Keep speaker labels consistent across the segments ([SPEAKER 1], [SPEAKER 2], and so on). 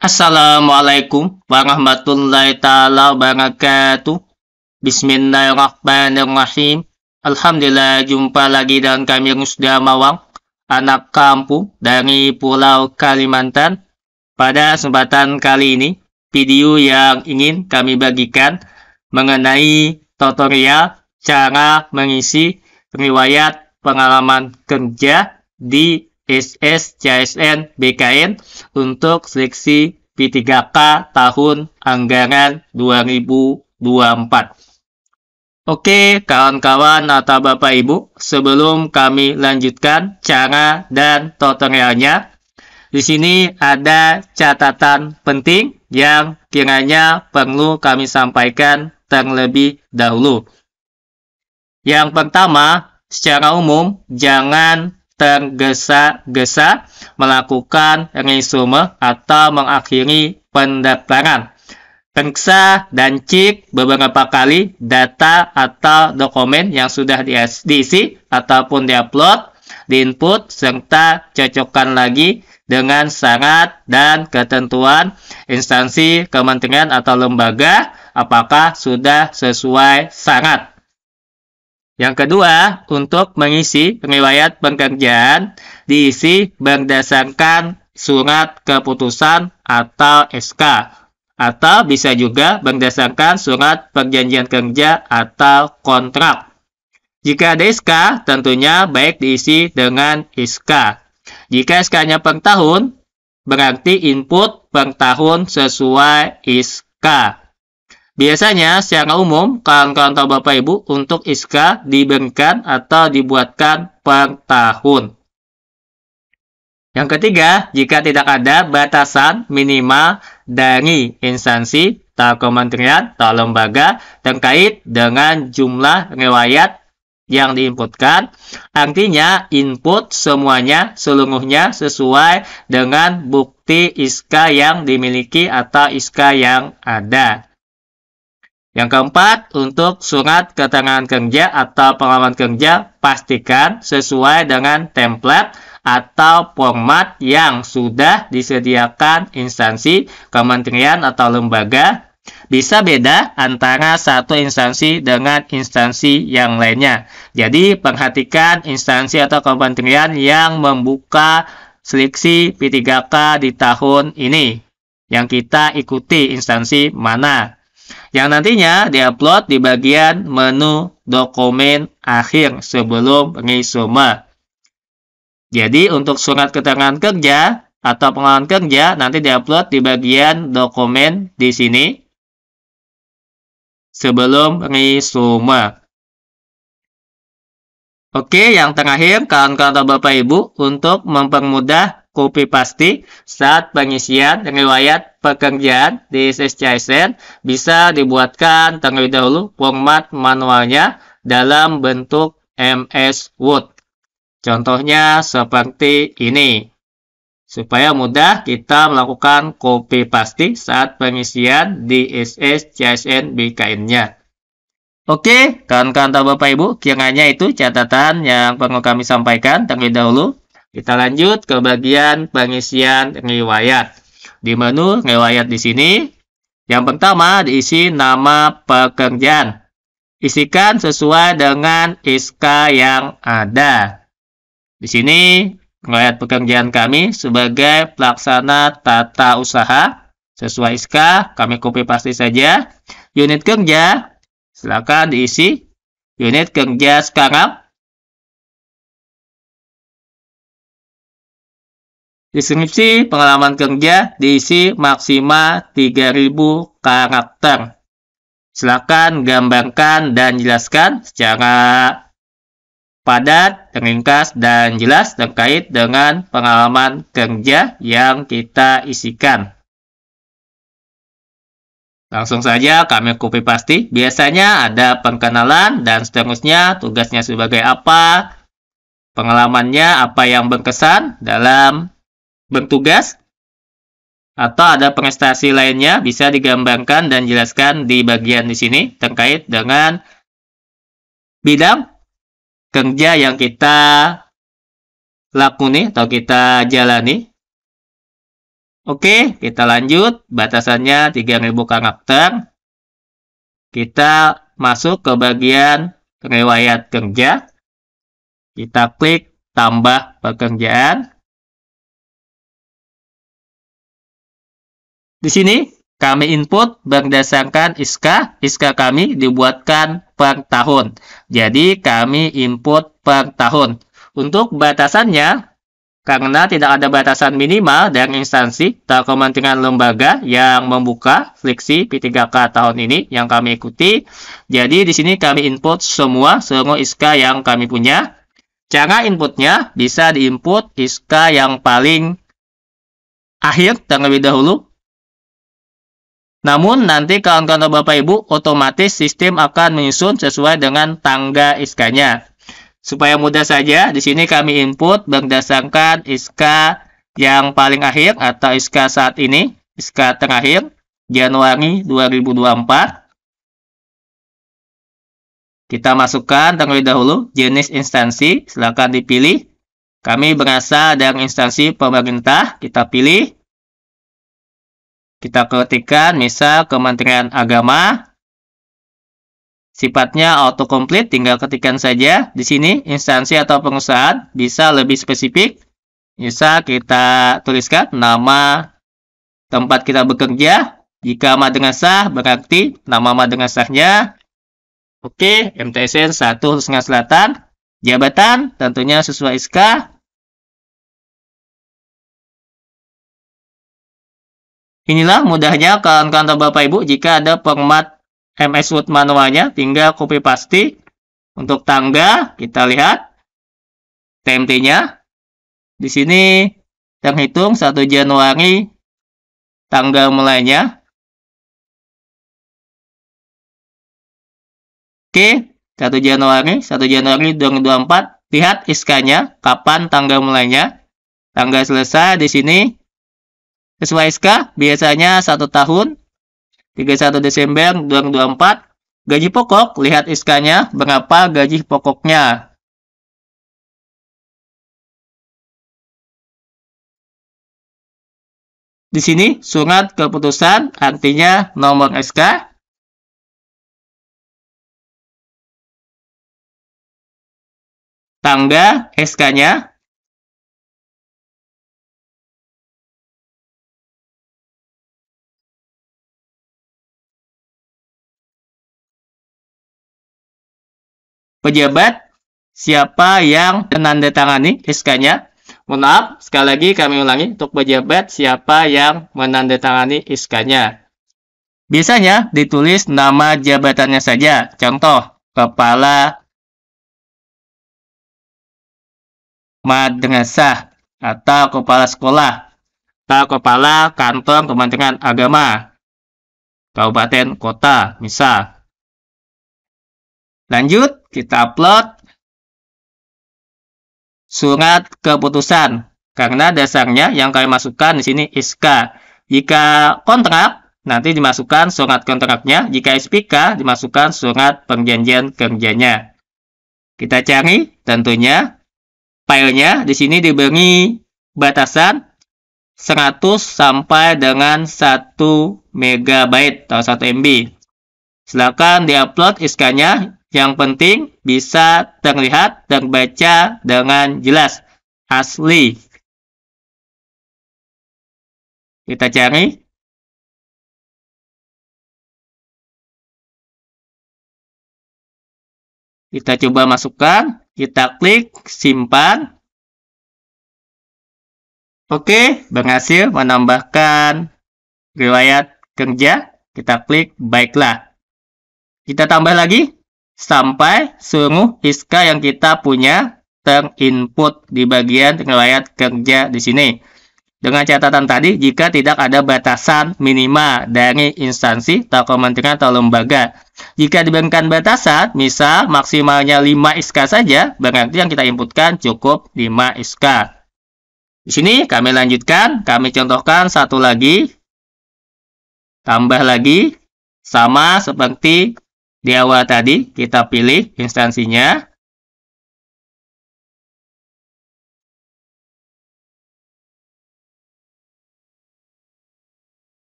[SPEAKER 1] Assalamualaikum warahmatullahi taala wabarakatuh. Bismillahirrahmanirrahim. Alhamdulillah jumpa lagi dengan kami Rusda Mawang, anak kampung dari Pulau Kalimantan. Pada kesempatan kali ini, video yang ingin kami bagikan mengenai tutorial cara mengisi riwayat pengalaman kerja di SS, CSN, BKN untuk seleksi P3K tahun anggaran 2024. Oke, kawan-kawan atau Bapak Ibu, sebelum kami lanjutkan cara dan tutorialnya, di sini ada catatan penting yang kiranya perlu kami sampaikan terlebih dahulu. Yang pertama, secara umum, jangan tergesa-gesa melakukan resume atau mengakhiri pendaftaran. Periksa dan cek beberapa kali data atau dokumen yang sudah diisi ataupun diupload, diinput, serta cocokkan lagi dengan syarat dan ketentuan instansi kementerian atau lembaga apakah sudah sesuai syarat. Yang kedua, untuk mengisi riwayat pekerjaan diisi berdasarkan surat keputusan atau SK atau bisa juga berdasarkan surat perjanjian kerja atau kontrak. Jika ada SK, tentunya baik diisi dengan SK. Jika SK-nya per tahun, berarti input per tahun sesuai SK. Biasanya secara umum kawan-kawan atau Bapak Ibu untuk ISKA diberikan atau dibuatkan per tahun. Yang ketiga, jika tidak ada batasan minimal dari instansi atau kementerian atau lembaga terkait dengan jumlah riwayat yang diinputkan, artinya input semuanya seluruhnya sesuai dengan bukti ISKA yang dimiliki atau ISKA yang ada. Yang keempat, untuk surat keterangan kerja atau pengalaman kerja, pastikan sesuai dengan template atau format yang sudah disediakan instansi, kementerian, atau lembaga. Bisa beda antara satu instansi dengan instansi yang lainnya. Jadi, perhatikan instansi atau kementerian yang membuka seleksi P3K di tahun ini yang kita ikuti instansi mana yang nantinya diupload di bagian menu dokumen akhir sebelum resume. Jadi untuk surat keterangan kerja atau pengalaman kerja nanti diupload
[SPEAKER 2] di bagian dokumen di sini sebelum resume. Oke, yang terakhir,
[SPEAKER 1] kawan-kawan atau Bapak Ibu, untuk mempermudah kopi pasti saat pengisian riwayat pekerjaan di SSCSN bisa dibuatkan terlebih dahulu format manualnya dalam bentuk MS Word. Contohnya seperti ini. Supaya mudah kita melakukan copy paste saat pengisian di SSCSN BKN-nya. Oke, kawan-kawan Taba Bapak Ibu, kiranya itu catatan yang perlu kami sampaikan terlebih dahulu. Kita lanjut ke bagian pengisian riwayat. Di menu riwayat di sini, yang pertama diisi nama pekerjaan. Isikan sesuai dengan SK yang ada. Di sini riwayat pekerjaan kami sebagai pelaksana tata usaha sesuai SK, kami copy paste saja. Unit kerja
[SPEAKER 2] silakan diisi. Unit kerja sekarang Deskripsi pengalaman kerja diisi maksimal 3000 karakter. Silakan
[SPEAKER 1] gambarkan dan jelaskan secara padat, ringkas, dan jelas terkait dengan pengalaman kerja yang kita isikan. Langsung saja kami copy pasti. Biasanya ada perkenalan dan seterusnya, tugasnya sebagai apa, pengalamannya apa yang berkesan dalam bertugas atau ada prestasi lainnya bisa digambarkan dan jelaskan di bagian di sini terkait
[SPEAKER 2] dengan bidang kerja yang kita lakuni atau kita jalani. Oke,
[SPEAKER 1] kita lanjut. Batasannya 3000 karakter. Kita
[SPEAKER 2] masuk ke bagian riwayat kerja. Kita klik tambah pekerjaan. Di sini kami input berdasarkan ISKA. ISKA kami
[SPEAKER 1] dibuatkan per tahun. Jadi kami input per tahun. Untuk batasannya, karena tidak ada batasan minimal dan instansi atau kementerian lembaga yang membuka fleksi P3K tahun ini yang kami ikuti. Jadi di sini kami input semua semua ISKA yang kami punya. Cara inputnya bisa diinput ISKA yang paling akhir terlebih dahulu namun nanti kawan-kawan Bapak Ibu otomatis sistem akan menyusun sesuai dengan tangga SK-nya. Supaya mudah saja, di sini kami input berdasarkan SK yang paling akhir atau SK saat ini, SK terakhir Januari 2024. Kita masukkan terlebih dahulu jenis instansi, silakan dipilih. Kami berasal dari instansi pemerintah, kita pilih. Kita ketikkan misal Kementerian Agama. Sifatnya autocomplete, tinggal ketikkan saja. Di sini instansi atau perusahaan bisa lebih spesifik. Bisa kita tuliskan nama tempat kita bekerja. Jika madrasah berarti nama madrasahnya.
[SPEAKER 2] Oke, MTSN 1 Sungai Selatan. Jabatan tentunya sesuai SK Inilah mudahnya kawan-kawan atau Bapak Ibu jika ada format MS Word manualnya
[SPEAKER 1] tinggal copy paste. Untuk tangga kita lihat
[SPEAKER 2] TMT-nya. Di sini terhitung 1 Januari tanggal mulainya. Oke, 1 Januari, 1 Januari 2024. Lihat SK-nya,
[SPEAKER 1] kapan tanggal mulainya. Tanggal selesai di sini SK biasanya satu tahun 31 Desember 2024 gaji
[SPEAKER 2] pokok lihat SK-nya berapa gaji pokoknya Di sini surat keputusan artinya nomor SK. Tangga SK-nya pejabat siapa yang menandatangani
[SPEAKER 1] SK-nya. Mohon maaf, sekali lagi kami ulangi untuk pejabat siapa yang
[SPEAKER 2] menandatangani SK-nya. Biasanya ditulis nama jabatannya saja. Contoh, kepala madrasah atau kepala sekolah atau kepala kantor Kementerian Agama kabupaten kota misal Lanjut, kita upload
[SPEAKER 1] surat keputusan. Karena dasarnya yang kalian masukkan di sini SK. Jika kontrak, nanti dimasukkan surat kontraknya. Jika SPK, dimasukkan surat perjanjian kerjanya. Kita cari tentunya filenya. Di sini diberi batasan 100 sampai dengan 1 MB atau 1 MB. Silakan diupload SK-nya yang penting bisa terlihat, dan baca dengan jelas.
[SPEAKER 2] Asli. Kita cari. Kita coba masukkan. Kita klik simpan. Oke, berhasil menambahkan riwayat kerja. Kita klik baiklah. Kita tambah
[SPEAKER 1] lagi sampai seluruh iska yang kita punya terinput di bagian riwayat kerja di sini. Dengan catatan tadi, jika tidak ada batasan minimal dari instansi atau kementerian atau lembaga. Jika diberikan batasan, misal maksimalnya 5 SK saja, berarti yang kita inputkan cukup 5 SK. Di sini kami lanjutkan, kami contohkan satu lagi,
[SPEAKER 2] tambah lagi, sama seperti di awal tadi kita pilih instansinya.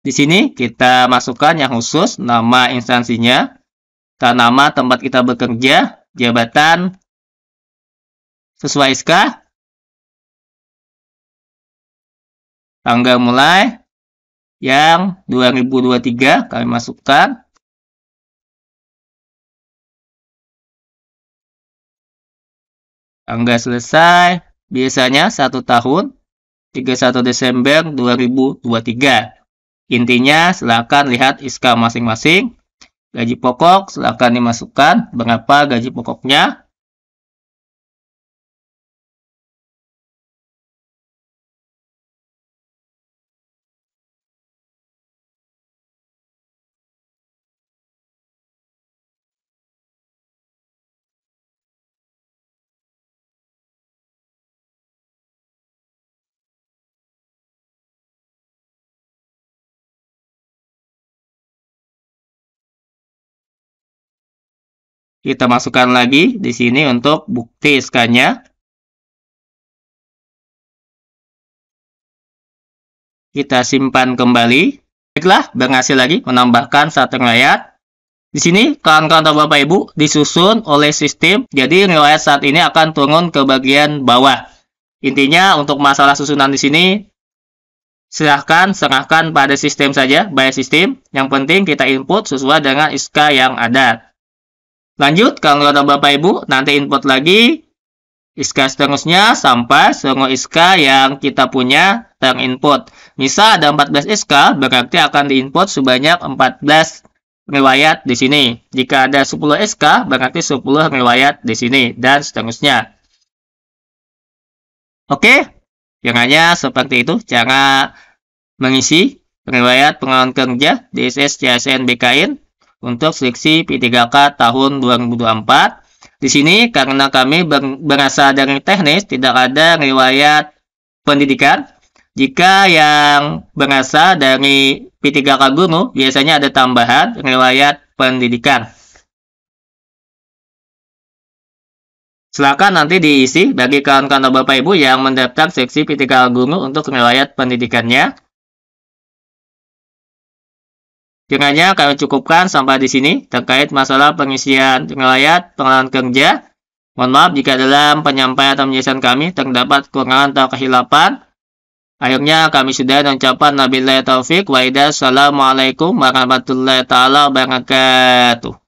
[SPEAKER 2] Di sini kita masukkan yang khusus nama instansinya, nama tempat kita bekerja, jabatan, sesuai SK, tanggal mulai, yang 2023 kami masukkan. Angga selesai biasanya satu tahun
[SPEAKER 1] 31 Desember 2023. Intinya silakan lihat iska
[SPEAKER 2] masing-masing. Gaji pokok silakan dimasukkan berapa gaji pokoknya. Kita masukkan lagi di sini untuk bukti SK-nya. Kita simpan kembali. Baiklah, berhasil lagi menambahkan
[SPEAKER 1] satu riwayat. Di sini, kawan-kawan atau Bapak Ibu disusun oleh sistem, jadi riwayat saat ini akan turun ke bagian bawah. Intinya untuk masalah susunan di sini, silahkan serahkan pada sistem saja, by sistem. Yang penting kita input sesuai dengan SK yang ada. Lanjut, kalau ada Bapak Ibu, nanti input lagi ISKA seterusnya sampai semua ISKA yang kita punya terinput. Misal ada 14 ISKA, berarti akan diinput sebanyak 14 riwayat di sini. Jika ada 10 SK, berarti 10 riwayat di sini, dan seterusnya. Oke, yang hanya seperti itu jangan mengisi riwayat pengalaman kerja di SSCSN CSN BKN untuk seleksi P3K tahun 2024. Di sini karena kami berasal dari teknis tidak ada riwayat pendidikan. Jika yang berasal dari P3K guru biasanya ada tambahan riwayat pendidikan. Silakan nanti diisi bagi kawan-kawan Bapak Ibu yang mendaftar seksi P3K guru untuk riwayat pendidikannya. Kiranya kami cukupkan sampai di sini terkait masalah pengisian nelayan pengalaman kerja. Mohon maaf jika dalam penyampaian atau penjelasan kami terdapat kekurangan atau kehilapan. Akhirnya kami sudah mengucapkan Nabi Taufik wa Assalamualaikum warahmatullahi wabarakatuh.